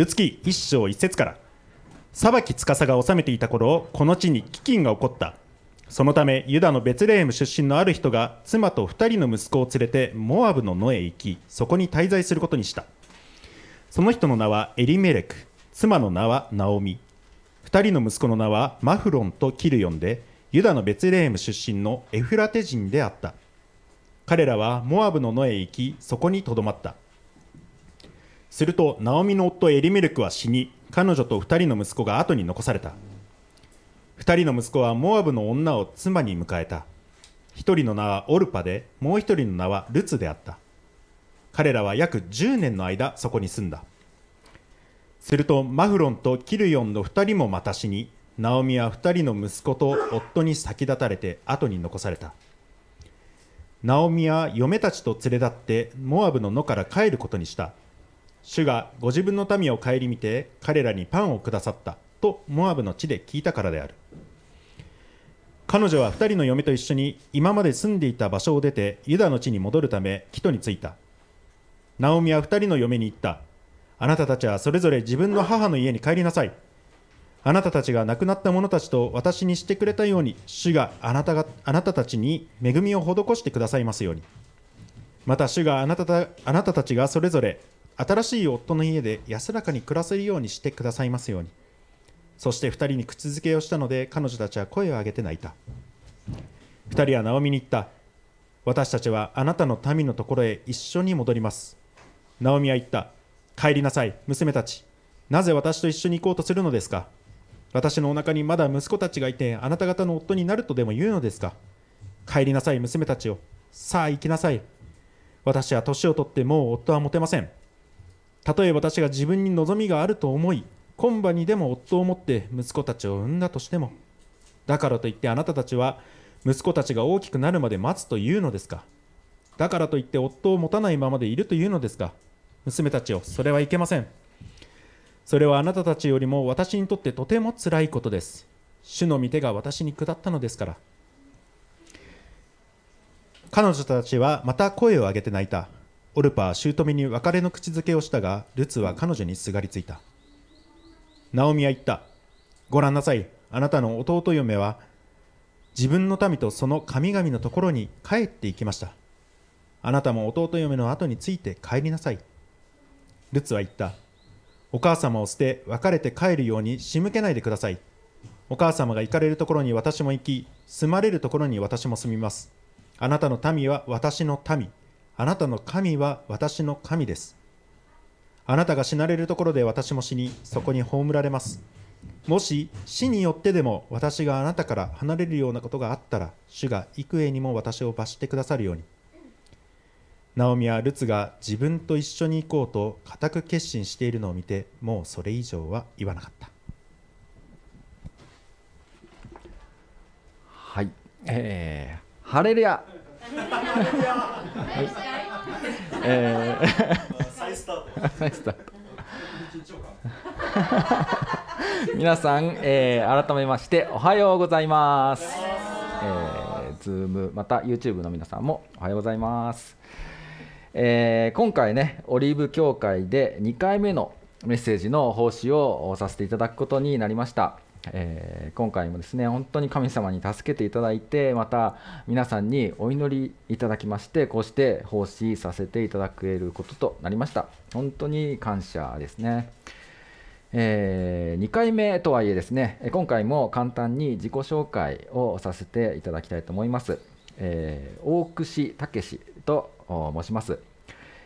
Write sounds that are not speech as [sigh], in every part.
ルツキ一章一節から裁き司が治めていた頃この地に飢饉が起こったそのためユダのベツレヘム出身のある人が妻と2人の息子を連れてモアブの野へ行きそこに滞在することにしたその人の名はエリメレク妻の名はナオミ2人の息子の名はマフロンとキルヨンでユダのベツレヘム出身のエフラテ人であった彼らはモアブの野へ行きそこにとどまったするとナオミの夫エリメルクは死に彼女と2人の息子が後に残された2人の息子はモアブの女を妻に迎えた1人の名はオルパでもう1人の名はルツであった彼らは約10年の間そこに住んだするとマフロンとキルヨンの2人もまた死にナオミは2人の息子と夫に先立たれて後に残されたナオミは嫁たちと連れ立ってモアブの野から帰ることにした主がご自分の民を顧みて彼らにパンをくださったとモアブの地で聞いたからである彼女は2人の嫁と一緒に今まで住んでいた場所を出てユダの地に戻るためキトに着いたナオミは2人の嫁に言ったあなたたちはそれぞれ自分の母の家に帰りなさいあなたたちが亡くなった者たちと私にしてくれたように主があなたがあなたたちに恵みを施してくださいますようにまた主があなたたあなたたちがそれぞれ新しい夫の家で安らかに暮らせるようにしてくださいますようにそして2人に口づけをしたので彼女たちは声を上げて泣いた2人はナオミに言った私たちはあなたの民のところへ一緒に戻りますナオミは言った帰りなさい娘たちなぜ私と一緒に行こうとするのですか私のお腹にまだ息子たちがいてあなた方の夫になるとでも言うのですか帰りなさい娘たちを。さあ行きなさい私は年を取ってもう夫は持てませんたとえ私が自分に望みがあると思い今晩にでも夫を持って息子たちを産んだとしてもだからといってあなたたちは息子たちが大きくなるまで待つというのですかだからといって夫を持たないままでいるというのですか娘たちよそれはいけませんそれはあなたたちよりも私にとってとてもつらいことです主の御手が私に下ったのですから彼女たちはまた声を上げて泣いたオルパは姑に別れの口づけをしたが、ルツは彼女にすがりついた。ナオミは言った。ご覧なさい。あなたの弟嫁は、自分の民とその神々のところに帰っていきました。あなたも弟嫁の後について帰りなさい。ルツは言った。お母様を捨て、別れて帰るように仕向けないでください。お母様が行かれるところに私も行き、住まれるところに私も住みます。あなたの民は私の民。あなたの神は私の神です。あなたが死なれるところで私も死に、そこに葬られます。もし死によってでも私があなたから離れるようなことがあったら、主が幾重にも私を罰してくださるように。ナオミはルツが自分と一緒に行こうと固く決心しているのを見て、もうそれ以上は言わなかった。はい、えー、ハレルヤえー、再スタート。皆さん、えー、改めましておはようございます。えー、Zoom また YouTube の皆さんもおはようございます。えー、今回ねオリーブ協会で2回目のメッセージの奉仕をさせていただくことになりました。えー、今回もですね本当に神様に助けていただいてまた皆さんにお祈りいただきましてこうして奉仕させていただくることとなりました本当に感謝ですね、えー、2回目とはいえですね今回も簡単に自己紹介をさせていただきたいと思います、えー、大串武と申します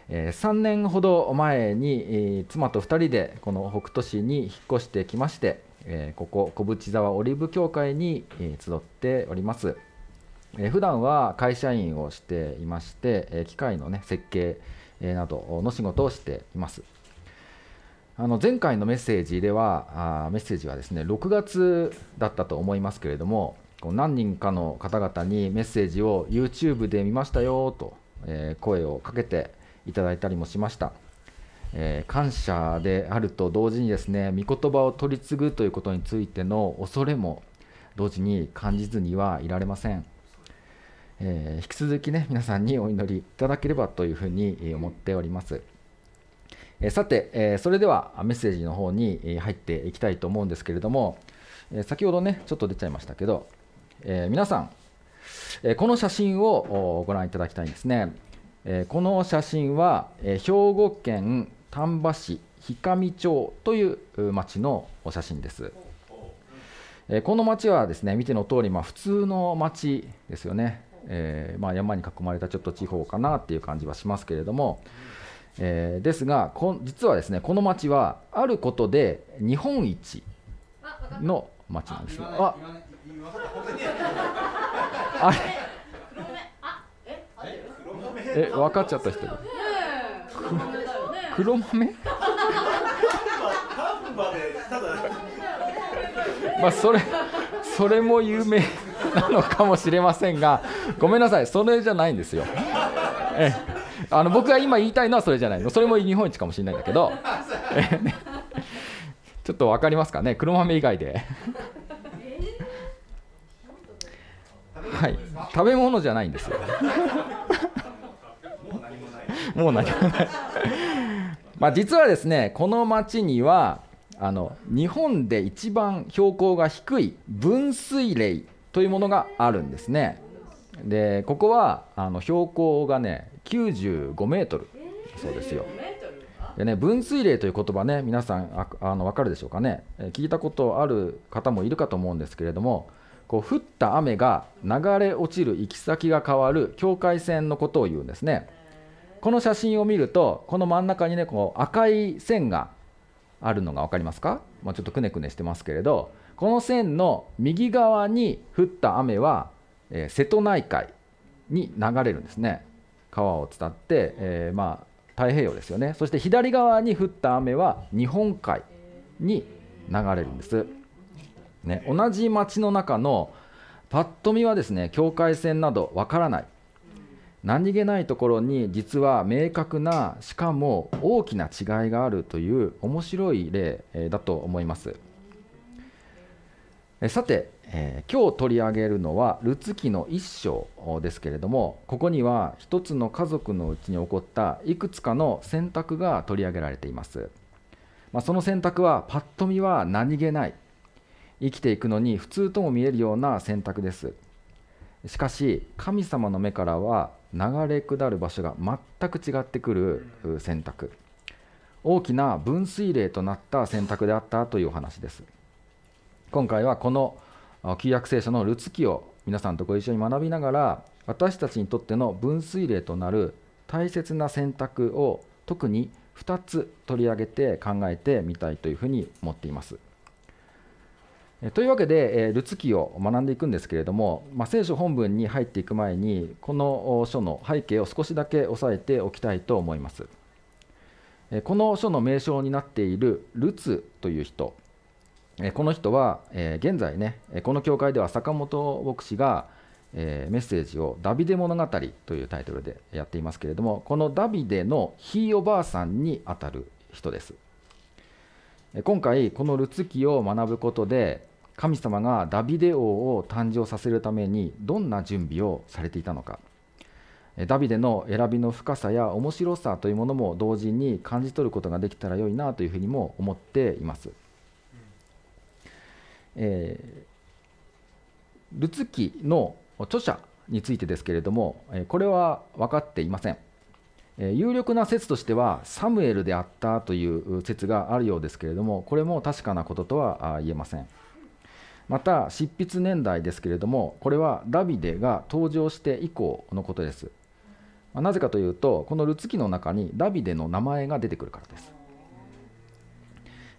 え3年ほど前に、妻と2人でこの北斗市に引っ越してきまして、えー、ここ小淵沢オリーブ協会に、え集っております、えー、普段は会社員をしていまして、え機械の、ね、設計、えなどの仕事をしていますあの前回のメッセージではあメッセージはですね6月だったと思いますけれども何人かの方々にメッセージを YouTube で見ましたよと、え声をかけていただいたりもしましたえー、感謝であると同時にですね御言葉を取り次ぐということについての恐れも同時に感じずにはいられません、えー、引き続きね皆さんにお祈りいただければというふうに思っております、えー、さて、えそれではメッセージの方に入っていきたいと思うんですけれども、え先ほどねちょっと出ちゃいましたけど、え皆さん、えこの写真をご覧いただきたいんですねこの写真は兵庫県丹波市氷上町という町のお写真です。えー、この町はですね見ての通りまあ普通の町ですよね。えー、まあ、山に囲まれたちょっと地方かなっていう感じはしますけれども、えー、ですがこ実はですねこの町はあることで日本一の町なんです。ああえ分かっちゃった人。黒豆まあそれそれも有名なのかもしれませんがごめんなさいそれじゃないんですよえあの僕が今言いたいのはそれじゃないのそれも日本一かもしれないんだけどちょっと分かりますかね黒豆以外ではい食べ物じゃないんですよもう何もないまあ、実はですねこの町にはあの日本で一番標高が低い分水嶺というものがあるんですねでここはあの標高がね95メートルそうですよでね分水嶺という言葉ね皆さんあの分かるでしょうかね聞いたことある方もいるかと思うんですけれどもこう降った雨が流れ落ちる行き先が変わる境界線のことを言うんですねこの写真を見るとこの真ん中にねこう赤い線があるのが分かりますか、まあ、ちょっとくねくねしてますけれどこの線の右側に降った雨は、えー、瀬戸内海に流れるんですね川を伝って、えー、まあ太平洋ですよねそして左側に降った雨は日本海に流れるんです、ね、同じ町の中のパッと見はですね境界線などわからない何気ないところに実は明確なしかも大きな違いがあるという面白い例だと思いますさて、え今日取り上げるのは「ルツ記の一章」ですけれどもここには一つの家族のうちに起こったいくつかの選択が取り上げられています、まあ、その選択はパッと見は何気ない生きていくのに普通とも見えるような選択ですしかし神様の目からは流れ下る場所が全く違ってくる選択大きな分水嶺となった選択であったというお話です今回はこの旧約聖書のルツ記を皆さんとご一緒に学びながら私たちにとっての分水嶺となる大切な選択を特に2つ取り上げて考えてみたいというふうに思っています。というわけで、ルツ記を学んでいくんですけれども、まあ、聖書本文に入っていく前に、この書の背景を少しだけ押さえておきたいと思います。この書の名称になっているルツという人、この人は現在ね、この教会では坂本牧師がメッセージをダビデ物語というタイトルでやっていますけれども、このダビデのひいおばあさんにあたる人です。今回、このルツ記を学ぶことで、神様がダビデ王を誕生させるためにどんな準備をされていたのかダビデの選びの深さや面白さというものも同時に感じ取ることができたら良いなというふうにも思っています。えー、ルツ記の著者についてですけれどもこれは分かっていません。有力な説としてはサムエルであったという説があるようですけれどもこれも確かなこととは言えません。また執筆年代ですけれどもこれはダビデが登場して以降のことです、まなぜかというとこのルツ記の中にダビデの名前が出てくるからです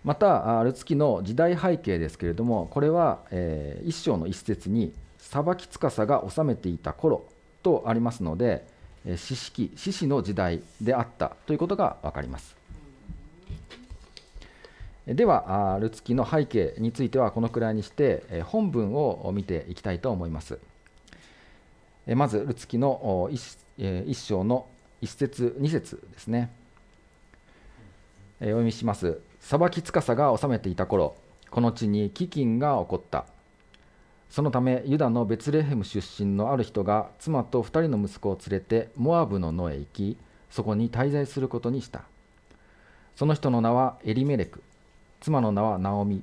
またルツ記の時代背景ですけれどもこれは、え一章の一節に裁きつかさが治めていた頃とありますので四式四子の時代であったということが分かりますではルツキの背景についてはこのくらいにして本文を見ていきたいと思いますまずルツキの一章の一節二節ですねお読みします裁きつかさが治めていた頃この地に飢饉が起こったそのためユダのベツレヘム出身のある人が妻と2人の息子を連れてモアブの野へ行きそこに滞在することにしたその人の名はエリメレク妻の名はナオミ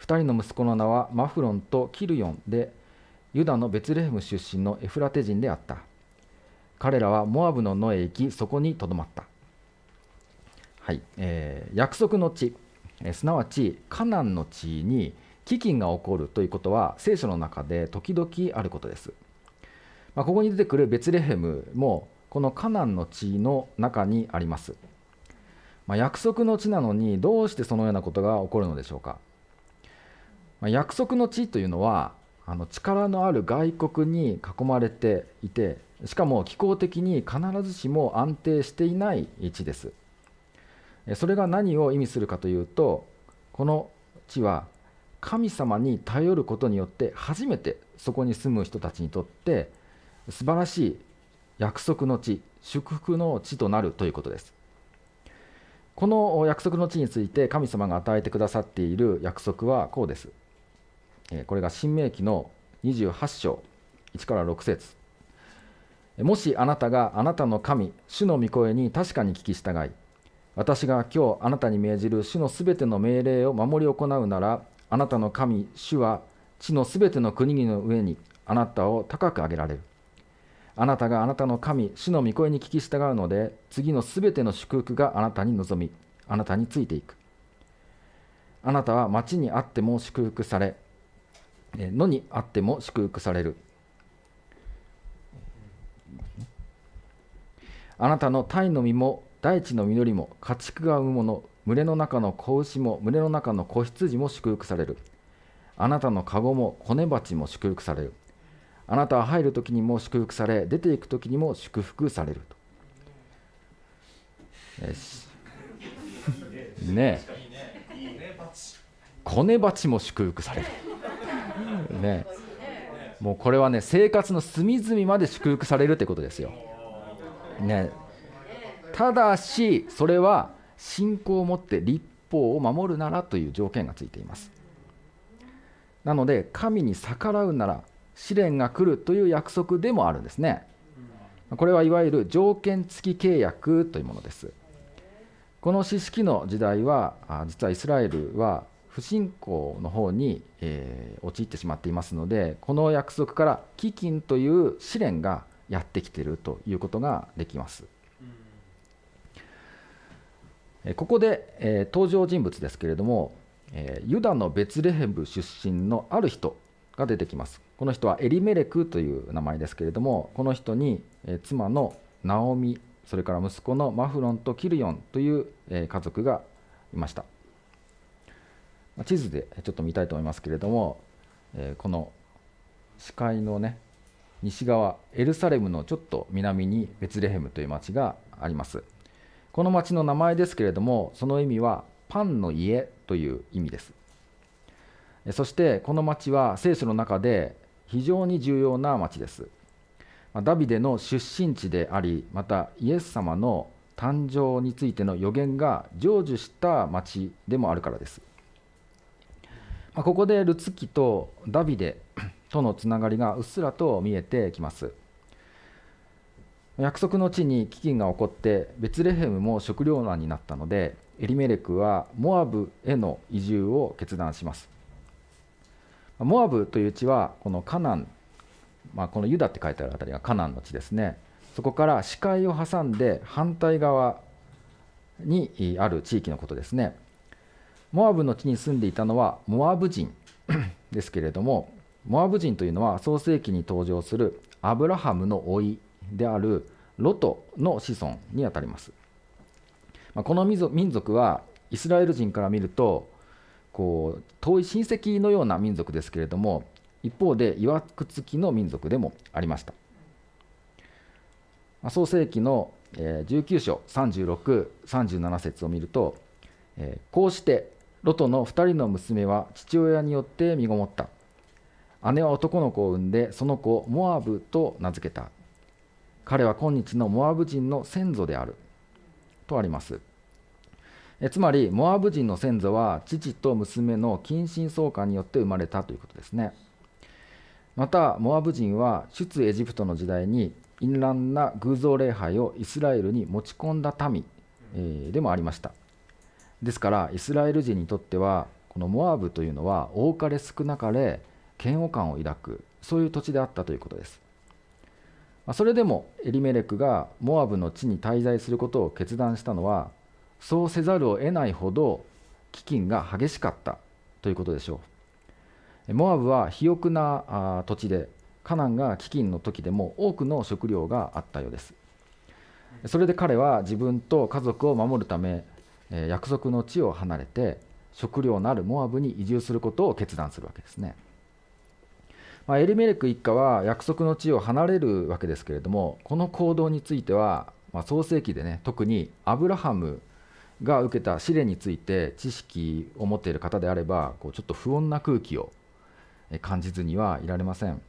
2人の息子の名はマフロンとキルヨンでユダのベツレヘム出身のエフラテ人であった彼らはモアブの野へ行きそこにとどまった、はいえー、約束の地、えすなわちカナンの地に飢饉が起こるということは聖書の中で時々あることです、まあ、ここに出てくるベツレヘムもこのカナンの地の中にありますまあ、約束の地なのにどうしてそのようなことが起こるのでしょうか、まあ、約束の地というのはあの力のある外国に囲まれていてしかも気候的に必ずしも安定していない地ですそれが何を意味するかというとこの地は神様に頼ることによって初めてそこに住む人たちにとって素晴らしい約束の地祝福の地となるということですこの約束の地について神様が与えてくださっている約束はこうです。これが新明記の28章1から6節もしあなたがあなたの神、主の御声に確かに聞き従い、私が今日あなたに命じる主のすべての命令を守り行うなら、あなたの神、主は地のすべての国々の上にあなたを高く上げられる。あなたがあなたの神、主の御声に聞き従うので、次のすべての祝福があなたに望み、あなたについていく。あなたは町にあっても祝福され、野にあっても祝福される。あなたの鯛の実も大地の実りも家畜が産むもの、群れの中の子牛も群れの中の子羊も祝福される。あなたのカゴも骨鉢も祝福される。あなたは入るときにも祝福され、出ていくときにも祝福されると。よし。ねえ。コネバチも祝福される。ねえ。もうこれはね、生活の隅々まで祝福されるってことですよ。ねただし、それは信仰を持って立法を守るならという条件がついています。なので、神に逆らうなら、試練が来るという約束でもあるんですね。これはいわゆる条件付き契約というものです。この四式の時代は、実はイスラエルは不信仰の方に、えー、陥ってしまっていますので、この約束から飢饉という試練がやってきているということができます。ここで、えー、登場人物ですけれども、えー、ユダのベツレヘム出身のある人が出てきます。この人はエリメレクという名前ですけれどもこの人に妻のナオミそれから息子のマフロンとキルヨンという家族がいました地図でちょっと見たいと思いますけれどもこの視界のね西側エルサレムのちょっと南にベツレヘムという町がありますこの町の名前ですけれどもその意味はパンの家という意味ですそしてこの町は聖書の中で非常に重要な町です。ダビデの出身地であり、またイエス様の誕生についての予言が成就した町でもあるからです。まあ、ここでルツキとダビデとのつながりがうっすらと見えてきます。約束の地に飢饉が起こってベツレヘムも食糧難になったのでエリメレクはモアブへの移住を決断します。モアブという地はこのカナン、まあ、このユダって書いてあるあたりがカナンの地ですねそこから視界を挟んで反対側にある地域のことですねモアブの地に住んでいたのはモアブ人 [coughs] ですけれどもモアブ人というのは創世紀に登場するアブラハムの甥であるロトの子孫にあたります、まあ、この民族はイスラエル人から見るとこう遠い親戚のような民族ですけれども一方でいわくつきの民族でもありました、まあ、創世紀の19章3637節を見るとこうしてロトの2人の娘は父親によって身ごもった姉は男の子を産んでその子をモアブと名付けた彼は今日のモアブ人の先祖であるとありますえつまりモアブ人の先祖は父と娘の近親相関によって生まれたということですねまたモアブ人は出エジプトの時代に淫乱な偶像礼拝をイスラエルに持ち込んだ民、えー、でもありましたですからイスラエル人にとってはこのモアブというのは多かれ少なかれ嫌悪感を抱くそういう土地であったということですそれでもエリメレクがモアブの地に滞在することを決断したのはそうせざるを得ないほど飢饉が激しかったということでしょうモアブは肥沃な土地でカナンが飢饉の時でも多くの食料があったようですそれで彼は自分と家族を守るため約束の地を離れて食料のあるモアブに移住することを決断するわけですね、まあ、エリメレク一家は約束の地を離れるわけですけれどもこの行動については、まあ、創世記でね特にアブラハムが受けた試練について知識を持っている方であればこうちょっと不穏な空気を感じずにはいられません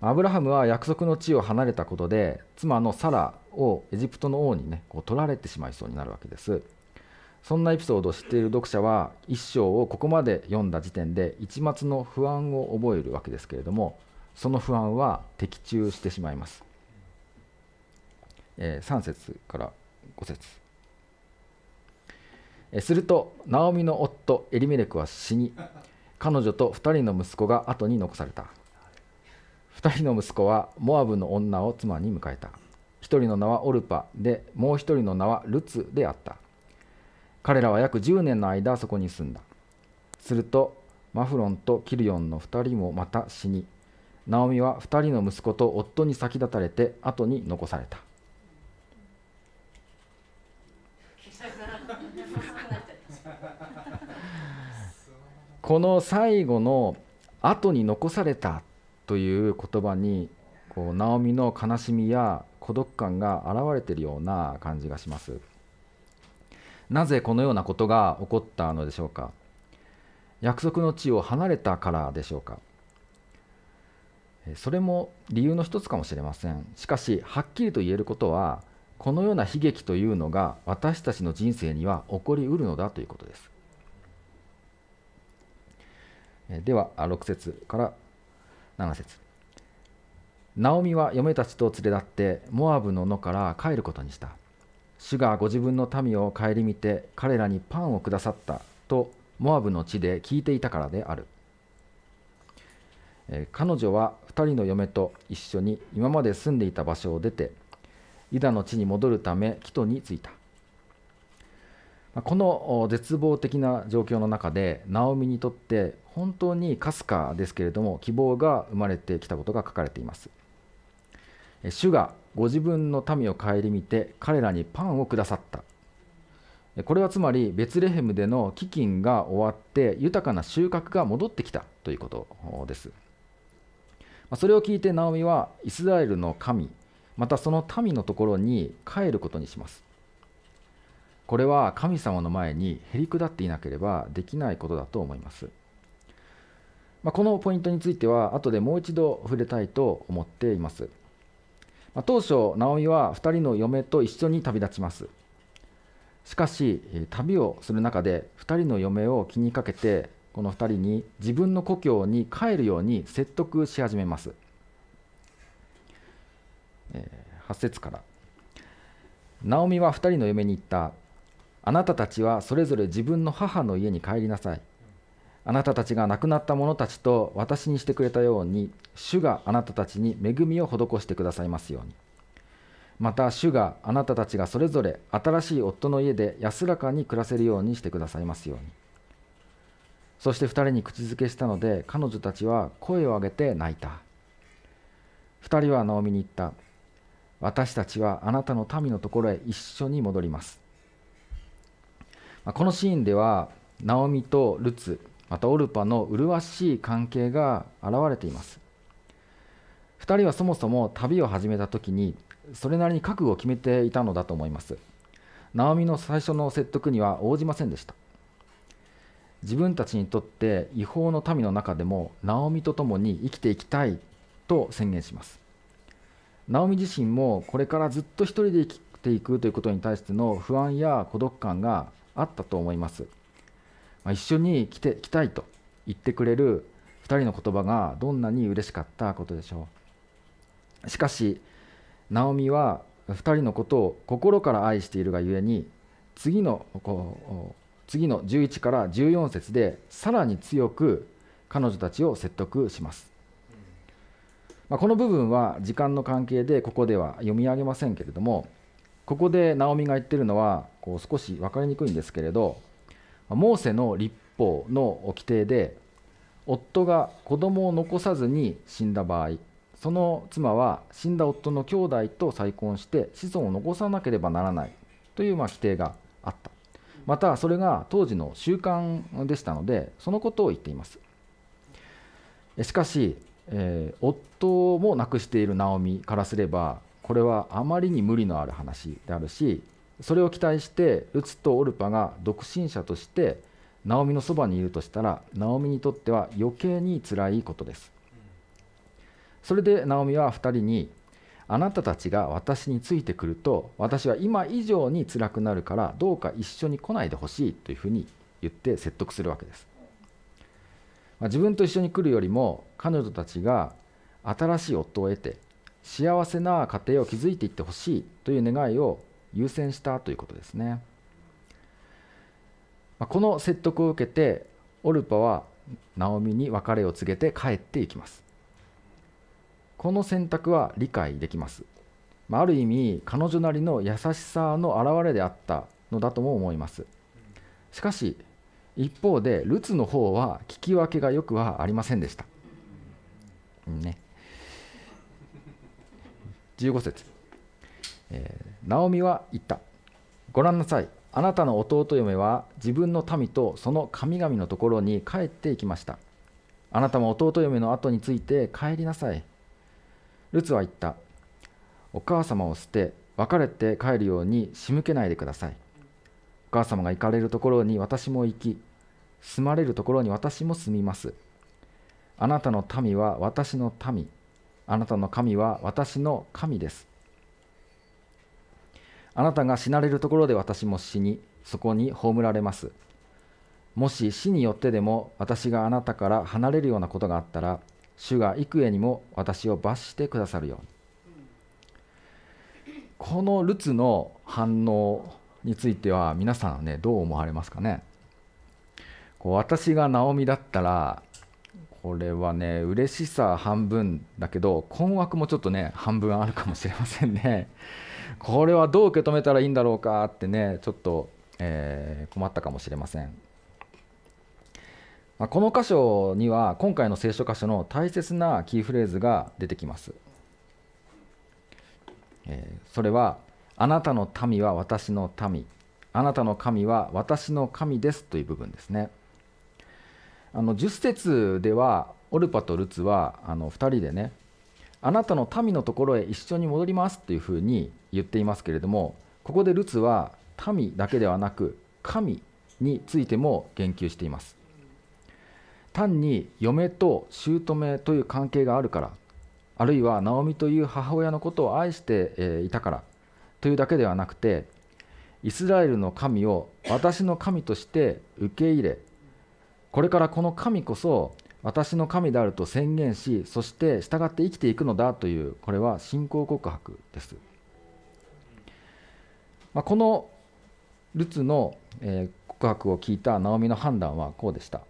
アブラハムは約束の地を離れたことで妻のサラをエジプトの王にねこう取られてしまいそうになるわけですそんなエピソードを知っている読者は一章をここまで読んだ時点で一抹の不安を覚えるわけですけれどもその不安は的中してしまいます、えー、3節から5節するとナオミの夫エリメレクは死に彼女と2人の息子が後に残された2人の息子はモアブの女を妻に迎えた1人の名はオルパでもう1人の名はルツであった彼らは約10年の間そこに住んだするとマフロンとキルヨンの2人もまた死にナオミは2人の息子と夫に先立たれて後に残されたこの最後の後に残されたという言葉にこうナオミの悲しみや孤独感が現れているような感じがしますなぜこのようなことが起こったのでしょうか約束の地を離れたからでしょうかそれも理由の一つかもしれませんしかしはっきりと言えることはこのような悲劇というのが私たちの人生には起こりうるのだということですでは6節から7節ナオミは嫁たちと連れ立ってモアブの野から帰ることにした主がご自分の民を顧みて彼らにパンをくださったとモアブの地で聞いていたからである彼女は2人の嫁と一緒に今まで住んでいた場所を出てユダの地に戻るため帰途に着いたこの絶望的な状況の中でナオミにとって本当にかすかですけれども希望が生まれてきたことが書かれています主がご自分の民を顧みて彼らにパンをくださったこれはつまりベツレヘムでの飢饉が終わって豊かな収穫が戻ってきたということですそれを聞いてナオミはイスラエルの神またその民のところに帰ることにしますこれは神様の前にへり下っていなければできないことだと思いますまあ、このポイントについては後でもう一度触れたいと思っています、まあ、当初直美は2人の嫁と一緒に旅立ちますしかし旅をする中で2人の嫁を気にかけてこの2人に自分の故郷に帰るように説得し始めます、え8節から直美は2人の嫁に言ったあなたたちはそれぞれ自分の母の家に帰りなさいあなたたちが亡くなった者たちと私にしてくれたように、主があなたたちに恵みを施してくださいますように。また、主があなたたちがそれぞれ新しい夫の家で安らかに暮らせるようにしてくださいますように。そして2人に口づけしたので、彼女たちは声を上げて泣いた。2人はナオミに言った。私たちはあなたの民のところへ一緒に戻ります。このシーンでは、ナオミとルツ、またオルパの麗しい関係が現れています2人はそもそも旅を始めた時にそれなりに覚悟を決めていたのだと思いますナオミの最初の説得には応じませんでした自分たちにとって違法の民の中でもナオミと共に生きていきたいと宣言しますナオミ自身もこれからずっと一人で生きていくということに対しての不安や孤独感があったと思いますまあ、一緒に来て来たいと言ってくれる2人の言葉がどんなに嬉しかったことでしょうしかしナオミは2人のことを心から愛しているがゆえに次のこう次の11から14節でさらに強く彼女たちを説得します、まあ、この部分は時間の関係でここでは読み上げませんけれどもここでナオミが言ってるのはこう少し分かりにくいんですけれどモーセの立法の規定で夫が子供を残さずに死んだ場合その妻は死んだ夫の兄弟と再婚して子孫を残さなければならないというま規定があったまたそれが当時の習慣でしたのでそのことを言っていますしかし、えー、夫も亡くしているナオミからすればこれはあまりに無理のある話であるしそれを期待してうつとオルパが独身者としてナオミのそばにいるとしたらナオミにとっては余計に辛いことですそれでナオミは2人に「あなたたちが私についてくると私は今以上に辛くなるからどうか一緒に来ないでほしい」というふうに言って説得するわけです、まあ、自分と一緒に来るよりも彼女たちが新しい夫を得て幸せな家庭を築いていってほしいという願いを優先したということですね。この説得を受けてオルパはナオミに別れを告げて帰っていきます。この選択は理解できます。ある意味彼女なりの優しさの表れであったのだとも思います。しかし一方でルツの方は聞き分けがよくはありませんでした。ね、15節、えーナオミは言った。ご覧なさい。あなたの弟嫁は自分の民とその神々のところに帰っていきました。あなたも弟嫁の後について帰りなさい。ルツは言った。お母様を捨て、別れて帰るように仕向けないでください。お母様が行かれるところに私も行き、住まれるところに私も住みます。あなたの民は私の民、あなたの神は私の神です。あなたが死なれるところで私も死に、そこに葬られます。もし死によってでも私があなたから離れるようなことがあったら、主が幾重にも私を罰してくださるように。このルツの反応については皆さんねどう思われますかねこう私がナオミだったらこれはね嬉しさ半分だけど困惑もちょっとね半分あるかもしれませんね。これはどう受け止めたらいいんだろうかってねちょっと、えー、困ったかもしれません、まあ、この箇所には今回の聖書箇所の大切なキーフレーズが出てきます、えー、それは「あなたの民は私の民」あなたの神は私の神ですという部分ですね。あの10節ではオルパとルツはあの2人でねあなたの民のところへ一緒に戻りますというふうに言っていますけれどもここでルツは民だけではなく神についても言及しています単に嫁と姑という関係があるからあるいはナオミという母親のことを愛していたからというだけではなくてイスラエルの神を私の神として受け入れこれからこの神こそ私の神であると宣言しそして従って生きていくのだというこれは信仰告白です、まあ、このルツの、え告白を聞いたナオミの判断はこうでした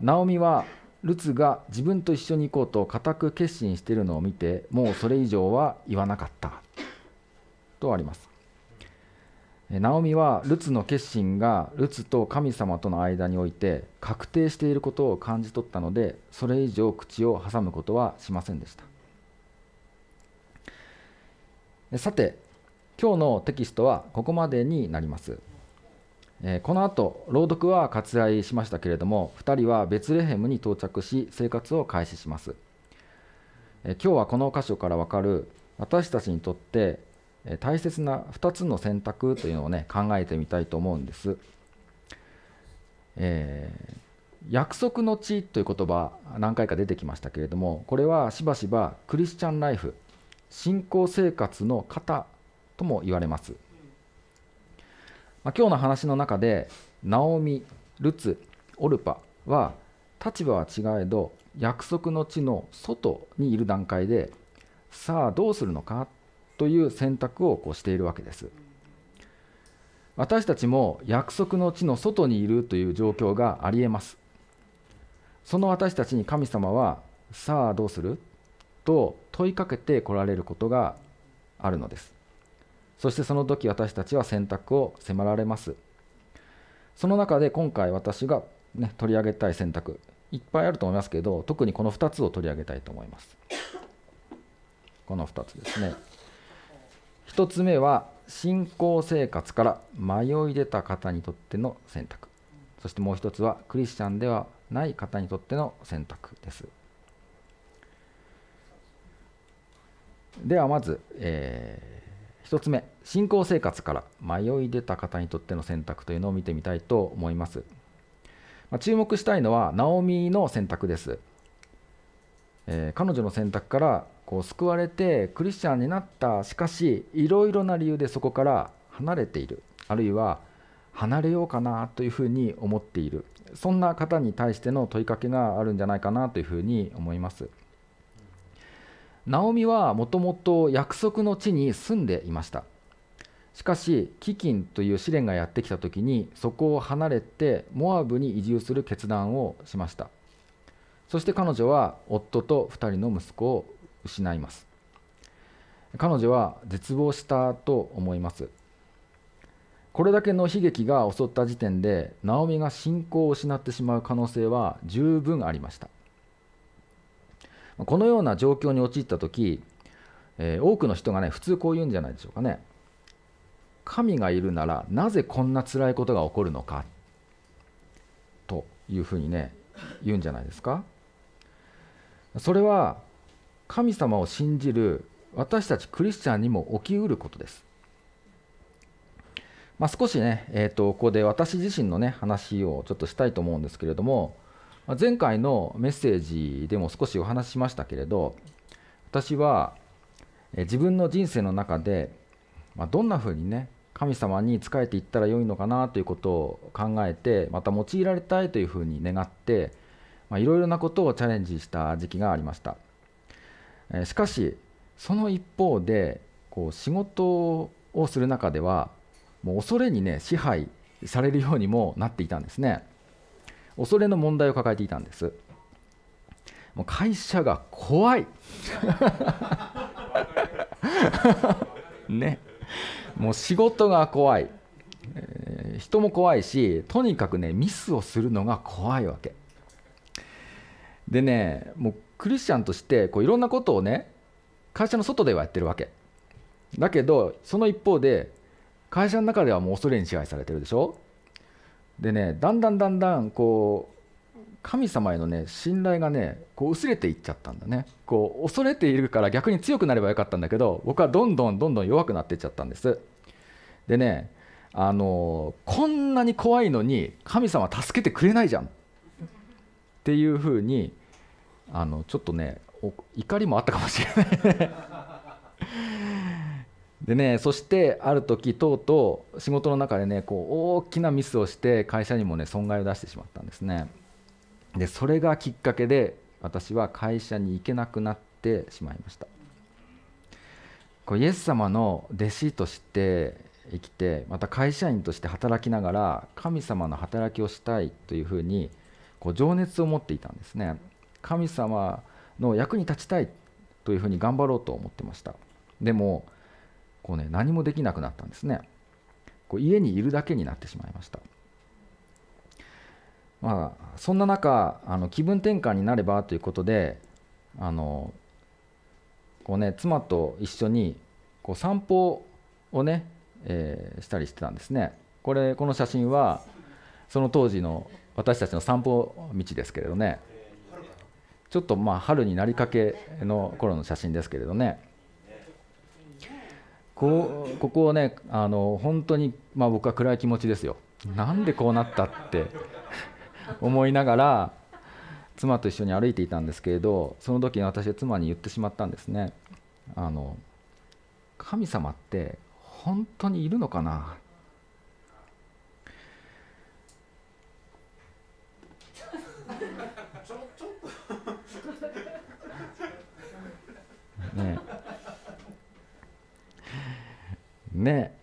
ナオミはルツが自分と一緒に行こうと固く決心しているのを見てもうそれ以上は言わなかったとありますナオミはルツの決心がルツと神様との間において確定していることを感じ取ったのでそれ以上口を挟むことはしませんでしたさて今日のテキストはここまでになりますこの後朗読は割愛しましたけれども2人はベツレヘムに到着し生活を開始します今日はこの箇所からわかる私たちにとって大切な2つの選択というのをね考えてみたいと思うんです。えー、約束の地という言葉何回か出てきましたけれどもこれはしばしばクリスチャンライフ信仰生活の型とも言われます、まあ、今日の話の中でナオミルツオルパは立場は違えど約束の地の外にいる段階でさあどうするのかという選択をこうしているわけです。私たちも約束の地の外にいるという状況がありえます。その私たちに神様は、さあどうすると問いかけてこられることがあるのです。そしてその時私たちは選択を迫られます。その中で今回私が、ね、取り上げたい選択、いっぱいあると思いますけど、特にこの2つを取り上げたいと思います。この2つですね。1つ目は信仰生活から迷い出た方にとっての選択そしてもう1つはクリスチャンではない方にとっての選択ですではまず、えー、1つ目信仰生活から迷い出た方にとっての選択というのを見てみたいと思います、まあ、注目したいのはナオミの選択です、えー、彼女の選択からこう救われてクリスチャンになったしかしいろいろな理由でそこから離れているあるいは離れようかなというふうに思っているそんな方に対しての問いかけがあるんじゃないかなというふうに思います。ナオミはもともと約束の地に住んでいましたしかし飢饉という試練がやってきた時にそこを離れてモアブに移住する決断をしましたそして彼女は夫と2人の息子を失います彼女は絶望したと思いますこれだけの悲劇が襲った時点でナオミが信仰を失ってしまう可能性は十分ありましたこのような状況に陥った時、えー、多くの人がね普通こう言うんじゃないでしょうかね神がいるならなぜこんな辛いことが起こるのかというふうにね言うんじゃないですかそれは神様を信じる私たちクリスチャンにも起きうることです。まあ、少しね、えーと、ここで私自身の、ね、話をちょっとしたいと思うんですけれども、ま前回のメッセージでも少しお話ししましたけれど、私は、え自分の人生の中で、まあ、どんなふうにね、神様に仕えていったらよいのかなということを考えて、また用いられたいというふうに願って、いろいろなことをチャレンジした時期がありました。しかしその一方でこう仕事をする中ではもう恐れにね支配されるようにもなっていたんですね恐れの問題を抱えていたんですもう会社が怖い [laughs] ねもう仕事が怖い、えー、人も怖いしとにかくねミスをするのが怖いわけでねもうクリスチャンとしてこういろんなことをね会社の外ではやってるわけだけどその一方で会社の中ではもう恐れに支配されてるでしょでねだんだんだんだんこう神様へのね信頼がねこう薄れていっちゃったんだねこう恐れているから逆に強くなればよかったんだけど僕はどんどんどんどん弱くなっていっちゃったんですでねあのこんなに怖いのに神様助けてくれないじゃんっていうふうにあのちょっとね怒りもあったかもしれない [laughs] でねそしてある時とうとう仕事の中でねこう大きなミスをして会社にもね損害を出してしまったんですねでそれがきっかけで私は会社に行けなくなってしまいましたこうイエス様の弟子として生きてまた会社員として働きながら神様の働きをしたいというふうにこう情熱を持っていたんですね神様の役に立ちたいというふうに頑張ろうと思ってましたでもこう、ね、何もできなくなったんですねこう家にいるだけになってしまいましたまあ、そんな中あの気分転換になればということであのこう、ね、妻と一緒にこう散歩をね、えー、したりしてたんですねこれこの写真はその当時の私たちの散歩道ですけれどねちょっとまあ春になりかけの頃の写真ですけれどねこうここをねあの本当に、まあ、僕は暗い気持ちですよなんでこうなったって [laughs] 思いながら妻と一緒に歩いていたんですけれどその時に私は妻に言ってしまったんですねあの神様って本当にいるのかなね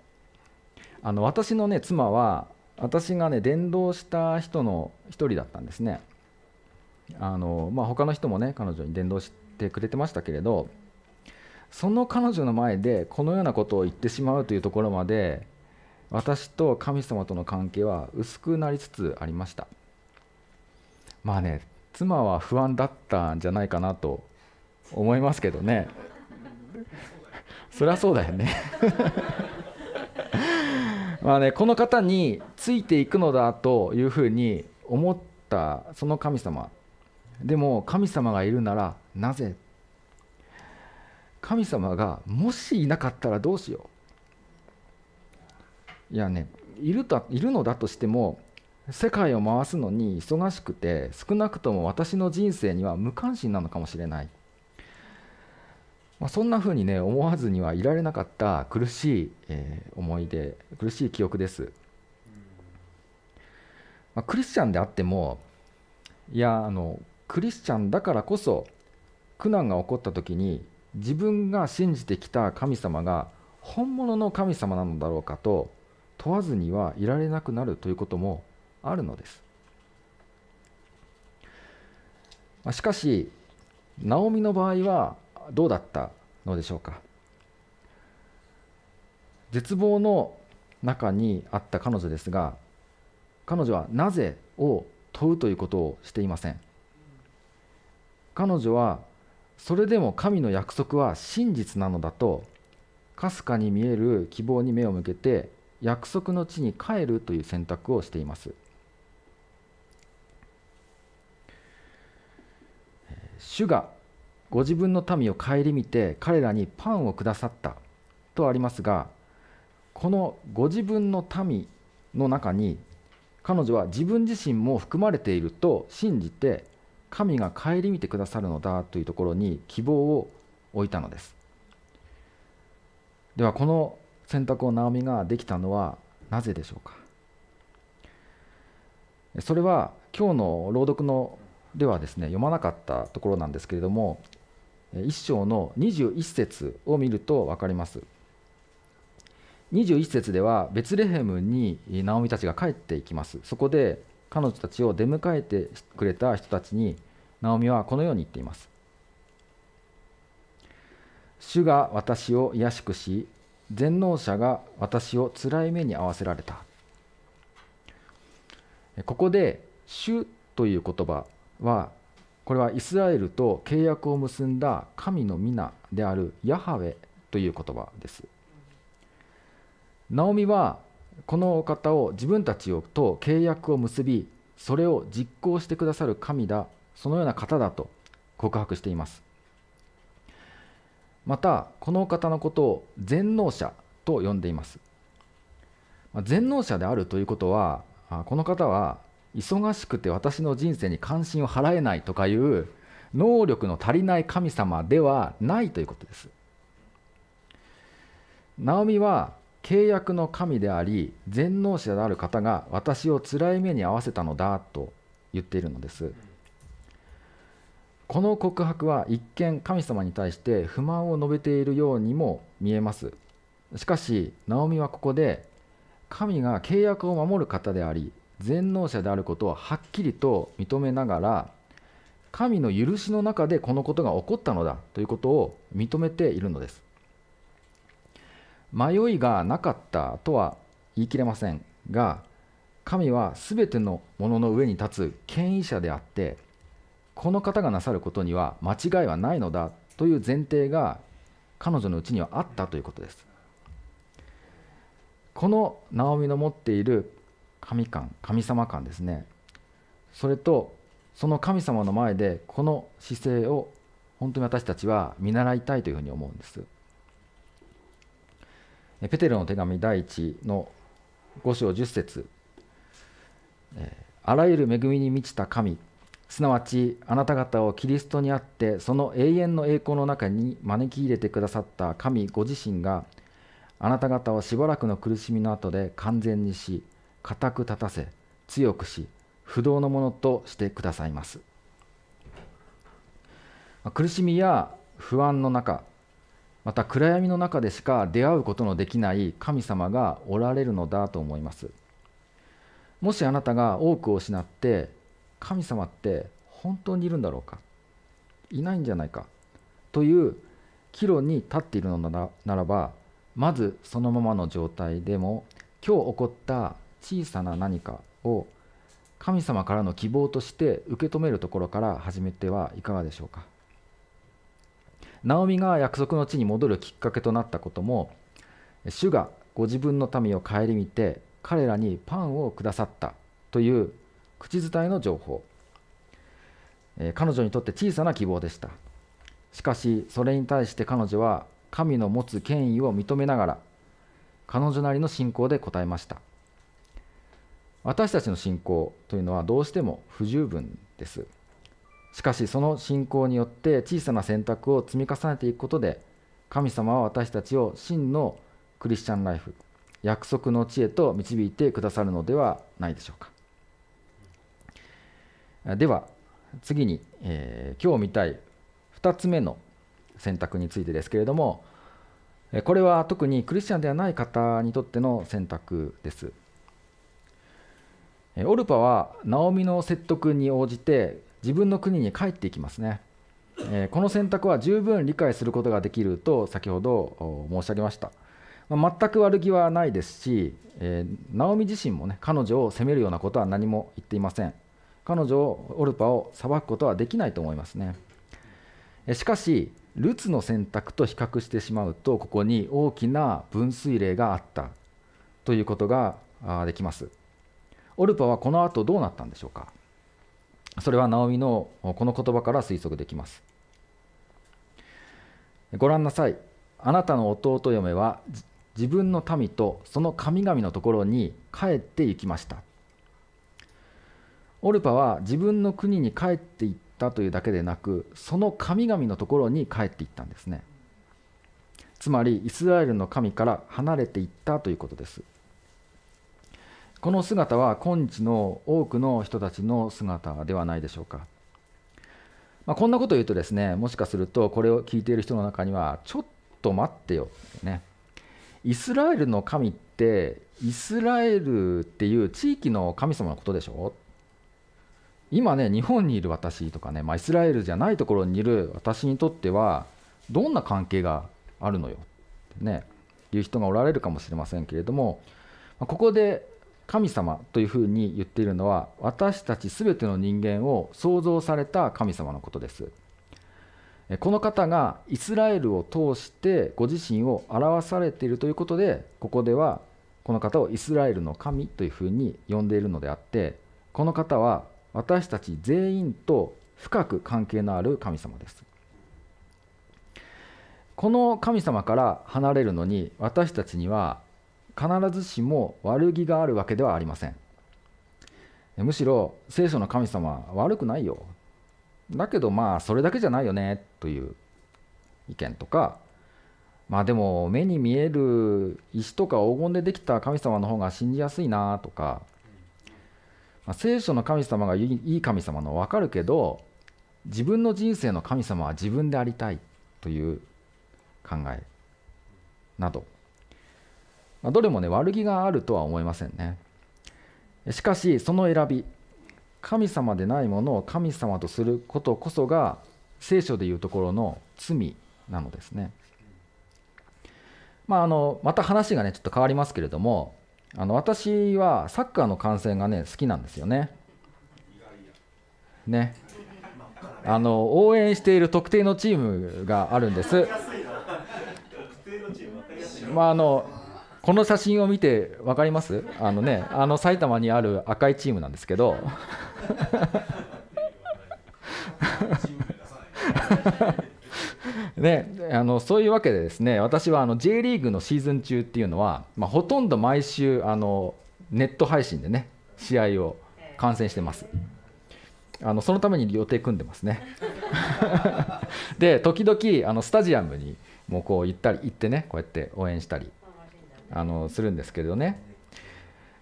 あの私のね妻は私がね伝道した人の一人だったんですねあのまあ他の人もね彼女に伝道してくれてましたけれどその彼女の前でこのようなことを言ってしまうというところまで私と神様との関係は薄くなりつつありましたまあね妻は不安だったんじゃないかなと思いますけどねそりゃそうだよね [laughs] まあねこの方についていくのだというふうに思ったその神様でも神様がいるならなぜ神様がもしいなかったらどうしよういやねいるといるのだとしても世界を回すのに忙しくて少なくとも私の人生には無関心なのかもしれないまあ、そんなふうにね思わずにはいられなかった苦しい、えー、思い出苦しい記憶です、まあ、クリスチャンであってもいやあのクリスチャンだからこそ苦難が起こった時に自分が信じてきた神様が本物の神様なのだろうかと問わずにはいられなくなるということもあるのです、まあ、しかしナオミの場合はどうだったのでしょうか絶望の中にあった彼女ですが彼女は「なぜ?」を問うということをしていません彼女はそれでも神の約束は真実なのだとかすかに見える希望に目を向けて約束の地に帰るという選択をしています主がご自分の民を顧みて彼らにパンをくださったとありますがこのご自分の民の中に彼女は自分自身も含まれていると信じて神が顧みてくださるのだというところに希望を置いたのですではこの選択をナオミができたのはなぜでしょうかそれは今日の朗読のではですね読まなかったところなんですけれども1章の21節を見ると分かります。21節ではベツレヘムにナオミたちが帰っていきます。そこで彼女たちを出迎えてくれた人たちにナオミはこのように言っています。主が私を卑しくし、全能者が私をつらい目に遭わせられた。ここで主という言葉はこれはイスラエルと契約を結んだ神の皆であるヤハウェという言葉ですナオミはこのお方を自分たちをと契約を結びそれを実行してくださる神だそのような方だと告白していますまたこのお方のことを全能者と呼んでいます全能者であるということはこの方は忙しくて私の人生に関心を払えないとかいう能力の足りない神様ではないということです。ナオミは契約の神であり全能者である方が私を辛い目に遭わせたのだと言っているのですこの告白は一見神様に対して不満を述べているようにも見えますしかしナオミはここで神が契約を守る方であり全能者であることをはっきりと認めながら神の許しの中でこのことが起こったのだということを認めているのです迷いがなかったとは言い切れませんが神は全てのものの上に立つ権威者であってこの方がなさることには間違いはないのだという前提が彼女のうちにはあったということですこのナオミの持っている神感神様感ですねそれとその神様の前でこの姿勢を本当に私たちは見習いたいというふうに思うんですペテロの手紙第1の5章10節あらゆる恵みに満ちた神すなわちあなた方をキリストにあってその永遠の栄光の中に招き入れてくださった神ご自身があなた方をしばらくの苦しみの後で完全にし固く立たせ強くし不動のものとしてくださいます苦しみや不安の中また暗闇の中でしか出会うことのできない神様がおられるのだと思いますもしあなたが多くを失って神様って本当にいるんだろうかいないんじゃないかという岐路に立っているのならばまずそのままの状態でも今日起こった小さな何かを神様からの希望として受け止めるところから始めてはいかがでしょうかナオミが約束の地に戻るきっかけとなったことも主がご自分の民を顧みて彼らにパンをくださったという口伝えの情報彼女にとって小さな希望でしたしかしそれに対して彼女は神の持つ権威を認めながら彼女なりの信仰で答えました私たちの信仰というのはどうしても不十分ですしかしその信仰によって小さな選択を積み重ねていくことで神様は私たちを真のクリスチャンライフ約束の地へと導いてくださるのではないでしょうかでは次に、えー、今日見たい2つ目の選択についてですけれどもこれは特にクリスチャンではない方にとっての選択ですオルパはナオミの説得に応じて自分の国に帰っていきますね、えこの選択は十分理解することができると先ほど申し上げました、ま全く悪気はないですし、えナオミ自身もね彼女を責めるようなことは何も言っていません彼女をオルパを裁くことはできないと思いますねしかしルツの選択と比較してしまうとここに大きな分水嶺があったということができますオルパはこの後どうなったんでしょうかそれはナオミのこの言葉から推測できますご覧なさいあなたの弟嫁は自分の民とその神々のところに帰って行きましたオルパは自分の国に帰っていったというだけでなくその神々のところに帰っていったんですねつまりイスラエルの神から離れていったということですこの姿は今日の多くの人たちの姿ではないでしょうか。まあ、こんなことを言うとですね、もしかするとこれを聞いている人の中には、ちょっと待ってよ、ね。イスラエルの神って、イスラエルっていう地域の神様のことでしょ今ね、日本にいる私とかね、まあ、イスラエルじゃないところにいる私にとっては、どんな関係があるのよってね、いう人がおられるかもしれませんけれども、ここで神様というふうに言っているのは私たち全ての人間を創造された神様のことですこの方がイスラエルを通してご自身を表されているということでここではこの方をイスラエルの神というふうに呼んでいるのであってこの方は私たち全員と深く関係のある神様ですこの神様から離れるのに私たちには必ずしも悪気があるわけではありませんむしろ聖書の神様悪くないよだけどまあそれだけじゃないよねという意見とかまあでも目に見える石とか黄金でできた神様の方が信じやすいなとか、まあ、聖書の神様がいい神様の分かるけど自分の人生の神様は自分でありたいという考えなどまあ、どれもね悪気があるとは思いませんねしかしその選び神様でないものを神様とすることこそが聖書でいうところの罪なのですね、まあ、あのまた話がねちょっと変わりますけれどもあの私はサッカーの観戦がね好きなんですよね。ねあの応援している特定のチームがあるんです。まああのこの写真を見て分かりますあのねあの埼玉にある赤いチームなんですけど [laughs] ね、あのそういうわけでですね私はあの J リーグのシーズン中っていうのは、まあ、ほとんど毎週あのネット配信でね試合を観戦してますあのそのために予定組んでますね [laughs] で時々あのスタジアムにもうこう行ったり行ってねこうやって応援したりあのするんですけどね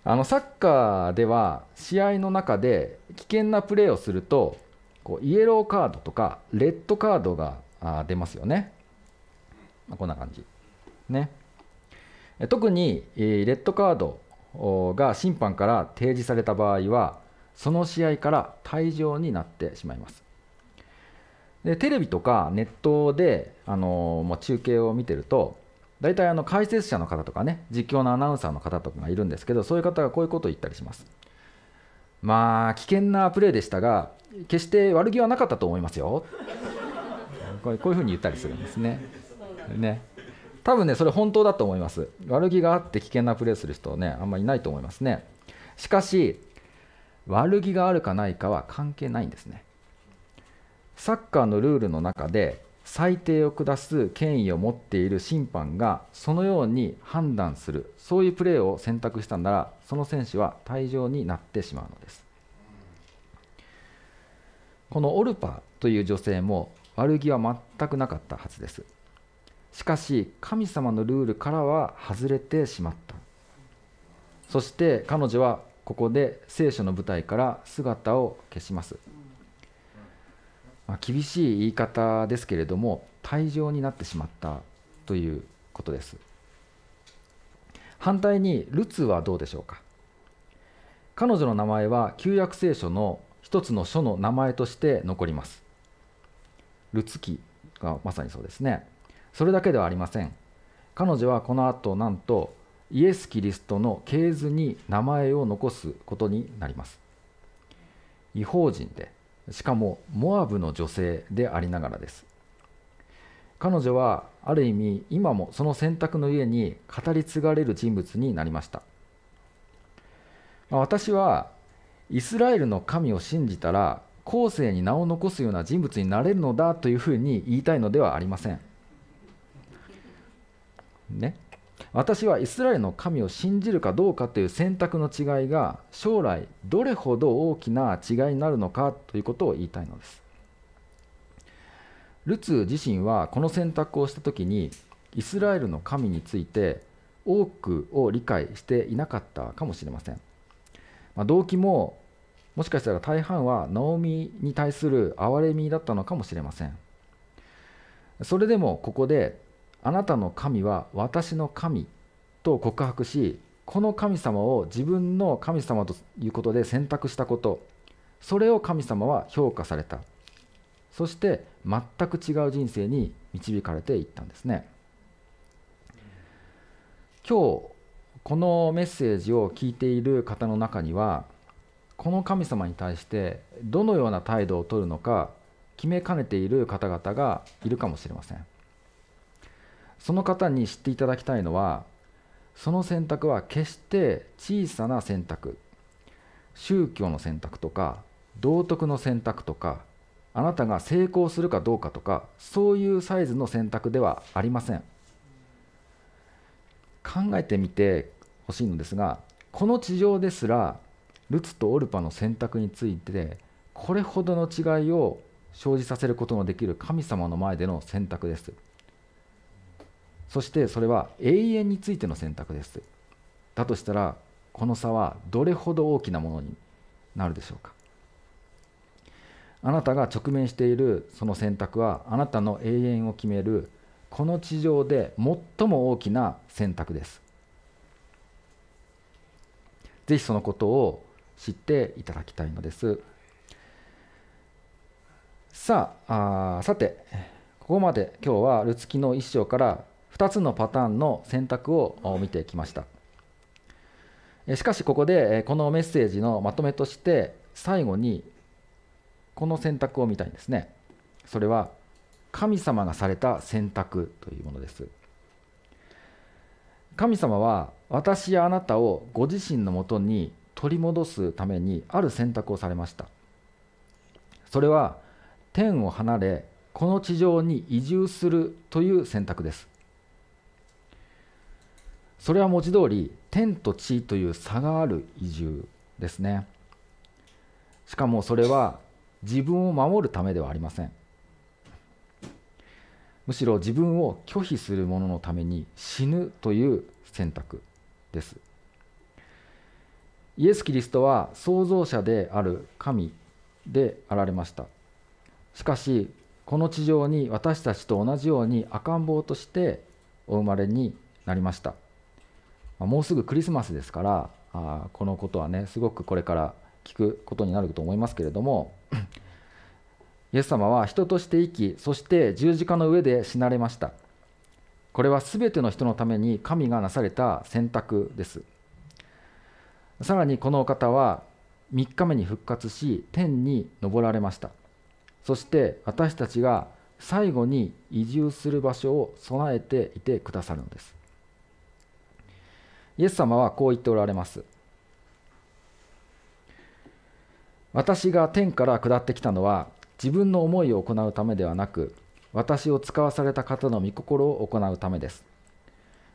あのサッカーでは試合の中で危険なプレーをするとこうイエローカードとかレッドカードが出ますよね、まあ、こんな感じね特にレッドカードが審判から提示された場合はその試合から退場になってしまいますでテレビとかネットであのまあ、中継を見てると大体あの解説者の方とかね実況のアナウンサーの方とかがいるんですけどそういう方がこういうことを言ったりしますまあ危険なプレーでしたが決して悪気はなかったと思いますよこういうふうに言ったりするんですねね多分ねそれ本当だと思います悪気があって危険なプレーする人ねあんまりいないと思いますねしかし悪気があるかないかは関係ないんですねサッカーのルールの中で裁定を下す権威を持っている審判がそのように判断するそういうプレーを選択したならその選手は退場になってしまうのですこのオルパという女性も悪気は全くなかったはずですしかし神様のルールからは外れてしまったそして彼女はここで聖書の舞台から姿を消しますまあ、厳しい言い方ですけれども退場になってしまったということです反対にルツはどうでしょうか彼女の名前は旧約聖書の一つの書の名前として残りますルツ記がまさにそうですねそれだけではありません彼女はこの後なんとイエス・キリストの系図に名前を残すことになります違法人でしかもモアブの女性でありながらです彼女はある意味今もその選択の家に語り継がれる人物になりました私はイスラエルの神を信じたら後世に名を残すような人物になれるのだというふうに言いたいのではありませんね私はイスラエルの神を信じるかどうかという選択の違いが将来どれほど大きな違いになるのかということを言いたいのです。ルツ自身はこの選択をした時にイスラエルの神について多くを理解していなかったかもしれません、まあ、動機ももしかしたら大半はナオミに対する憐れみだったのかもしれませんそれでもここであなたの神は私の神と告白しこの神様を自分の神様ということで選択したことそれを神様は評価されたそして全く違う人生に導かれていったんですね今日このメッセージを聞いている方の中にはこの神様に対してどのような態度をとるのか決めかねている方々がいるかもしれませんその方に知っていただきたいのはその選択は決して小さな選択宗教の選択とか道徳の選択とかあなたが成功するかどうかとかそういうサイズの選択ではありません考えてみてほしいのですがこの地上ですらルツとオルパの選択についてこれほどの違いを生じさせることのできる神様の前での選択ですそしてそれは永遠についての選択ですだとしたらこの差はどれほど大きなものになるでしょうかあなたが直面しているその選択はあなたの永遠を決めるこの地上で最も大きな選択ですぜひそのことを知っていただきたいのですさああさてここまで今日はルツキの一章から2つのパターンの選択を見てきましたしかしここでこのメッセージのまとめとして最後にこの選択を見たいんですねそれは神様がされた選択というものです神様は私やあなたをご自身のもとに取り戻すためにある選択をされましたそれは天を離れこの地上に移住するという選択ですそれは文字通り天と地という差がある移住ですねしかもそれは自分を守るためではありませんむしろ自分を拒否する者のために死ぬという選択ですイエス・キリストは創造者である神であられましたしかしこの地上に私たちと同じように赤ん坊としてお生まれになりましたもうすぐクリスマスですからあこのことはねすごくこれから聞くことになると思いますけれども [clears throat] イエス様は人として生きそして十字架の上で死なれましたこれは全ての人のために神がなされた選択ですさらにこのお方は3日目に復活し天に昇られましたそして私たちが最後に移住する場所を備えていてくださるのですイエス様はこう言っておられます。私が天から下ってきたのは自分の思いを行うためではなく私を使わされた方の御心を行うためです。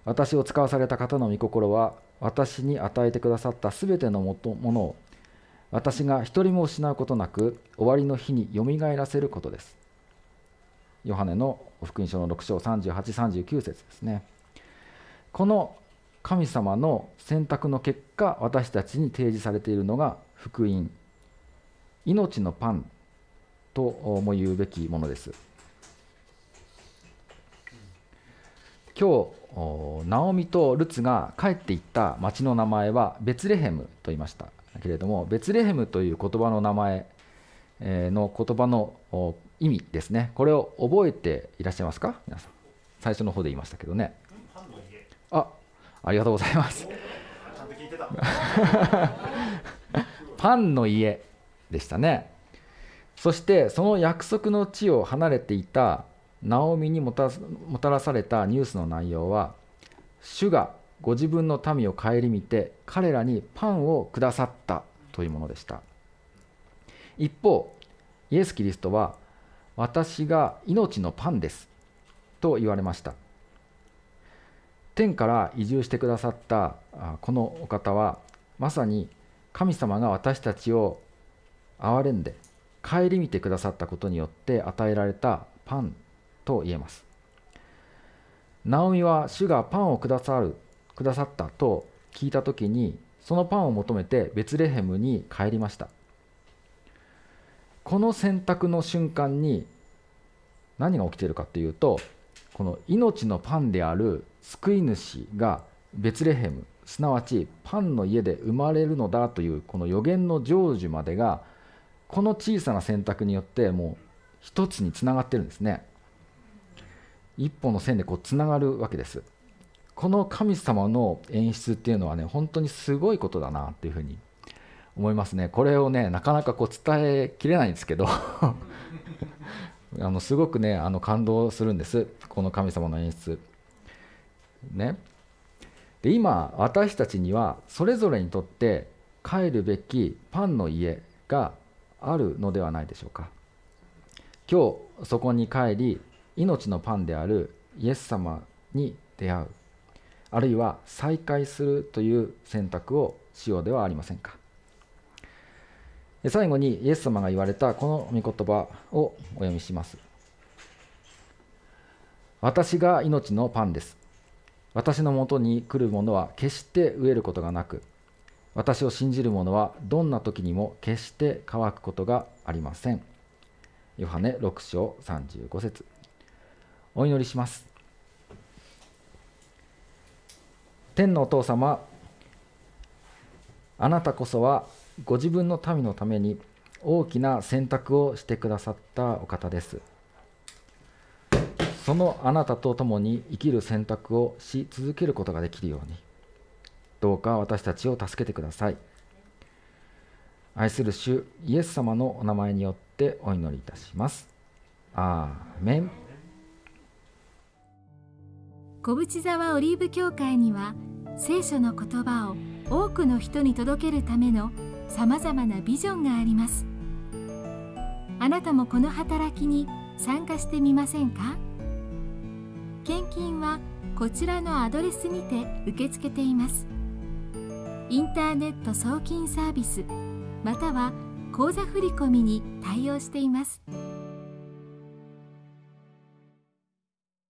私を使わされた方の御心は私に与えてくださったすべてのものを私が一人も失うことなく終わりの日によみがえらせることです。ヨハネの福音書の6章38、39節ですね。この神様の選択の結果私たちに提示されているのが福音命のパンとも言うべきものです今日ナオミとルツが帰っていった町の名前はベツレヘムと言いましたけれどもベツレヘムという言葉の名前の言葉の意味ですねこれを覚えていらっしゃいますか皆さん最初の方で言いましたけどねあありがとうございます [laughs] パンの家でしたねそしてその約束の地を離れていたナオミにもたもたらされたニュースの内容は主がご自分の民を顧みて彼らにパンをくださったというものでした一方イエス・キリストは私が命のパンですと言われました天から移住してくださったこのお方はまさに神様が私たちを憐れんで顧みてくださったことによって与えられたパンと言えますナオミは主がパンをくださるくださったと聞いた時にそのパンを求めてベツレヘムに帰りましたこの選択の瞬間に何が起きているかというとこの命のパンである救い主がベツレヘムすなわちパンの家で生まれるのだというこの予言の成就までがこの小さな選択によってもう一つにつながってるんですね一本の線でこうつながるわけですこの神様の演出っていうのはね本当にすごいことだなっていうふうに思いますねこれをねなかなかこう伝えきれないんですけどあのすごくねあの感動するんですこの神様の演出ねで今私たちにはそれぞれにとって帰るべきパンの家があるのではないでしょうか今日そこに帰り命のパンであるイエス様に出会うあるいは再会するという選択をしようではありませんか最後にイエス様が言われたこの御言葉をお読みします。私が命のパンです。私のもとに来る者は決して飢えることがなく、私を信じる者はどんな時にも決して乾くことがありません。ヨハネ6章35節お祈りします。天のお父様、あなたこそはご自分の民のために大きな選択をしてくださったお方ですそのあなたと共に生きる選択をし続けることができるようにどうか私たちを助けてください愛する主イエス様のお名前によってお祈りいたしますアーメン小淵沢オリーブ教会には聖書の言葉を多くの人に届けるための「さまざまなビジョンがありますあなたもこの働きに参加してみませんか献金はこちらのアドレスにて受け付けていますインターネット送金サービスまたは口座振込に対応しています。